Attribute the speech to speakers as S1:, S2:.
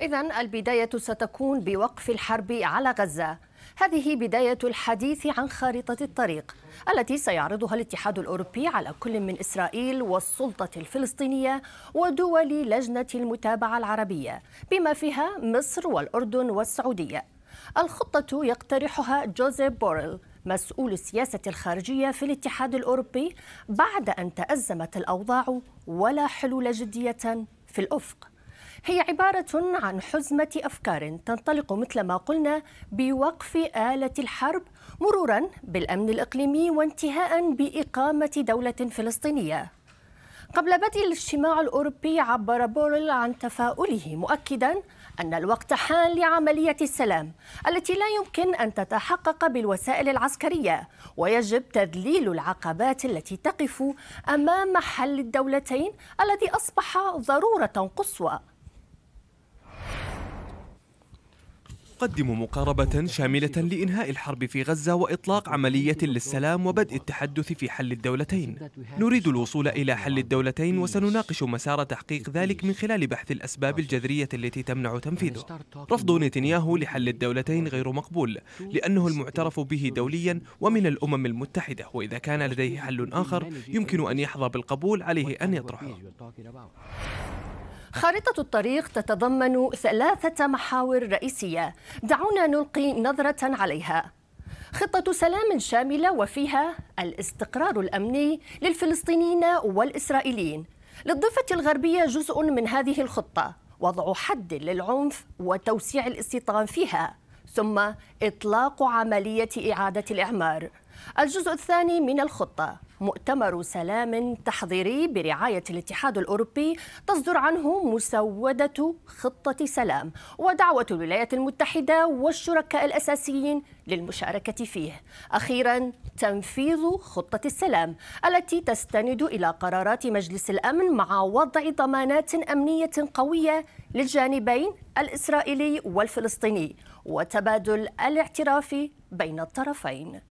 S1: إذا البداية ستكون بوقف الحرب على غزة هذه بداية الحديث عن خارطة الطريق التي سيعرضها الاتحاد الأوروبي على كل من إسرائيل والسلطة الفلسطينية ودول لجنة المتابعة العربية بما فيها مصر والأردن والسعودية الخطة يقترحها جوزيف بوريل مسؤول السياسة الخارجية في الاتحاد الأوروبي بعد أن تأزمت الأوضاع ولا حلول جدية في الأفق هي عبارة عن حزمة أفكار تنطلق مثل ما قلنا بوقف آلة الحرب مرورا بالأمن الإقليمي وانتهاء بإقامة دولة فلسطينية قبل بدء الاجتماع الأوروبي عبر بوريل عن تفاؤله مؤكدا أن الوقت حان لعملية السلام التي لا يمكن أن تتحقق بالوسائل العسكرية ويجب تذليل العقبات التي تقف أمام حل الدولتين الذي أصبح ضرورة قصوى
S2: تقدم مقاربة شاملة لإنهاء الحرب في غزة وإطلاق عملية للسلام وبدء التحدث في حل الدولتين نريد الوصول إلى حل الدولتين وسنناقش مسار تحقيق ذلك من خلال بحث الأسباب الجذرية التي تمنع تنفيذه رفض نتنياهو لحل الدولتين غير مقبول لأنه المعترف به دوليا ومن الأمم المتحدة وإذا كان لديه حل آخر يمكن أن يحظى بالقبول عليه أن يطرحه
S1: خارطة الطريق تتضمن ثلاثة محاور رئيسية دعونا نلقي نظرة عليها خطة سلام شاملة وفيها الاستقرار الأمني للفلسطينيين والإسرائيليين للضفة الغربية جزء من هذه الخطة وضع حد للعنف وتوسيع الاستيطان فيها ثم إطلاق عملية إعادة الإعمار الجزء الثاني من الخطة مؤتمر سلام تحضيري برعاية الاتحاد الأوروبي تصدر عنه مسودة خطة سلام ودعوة الولايات المتحدة والشركاء الأساسيين للمشاركة فيه أخيرا تنفيذ خطة السلام التي تستند إلى قرارات مجلس الأمن مع وضع ضمانات أمنية قوية للجانبين الإسرائيلي والفلسطيني وتبادل الاعتراف بين الطرفين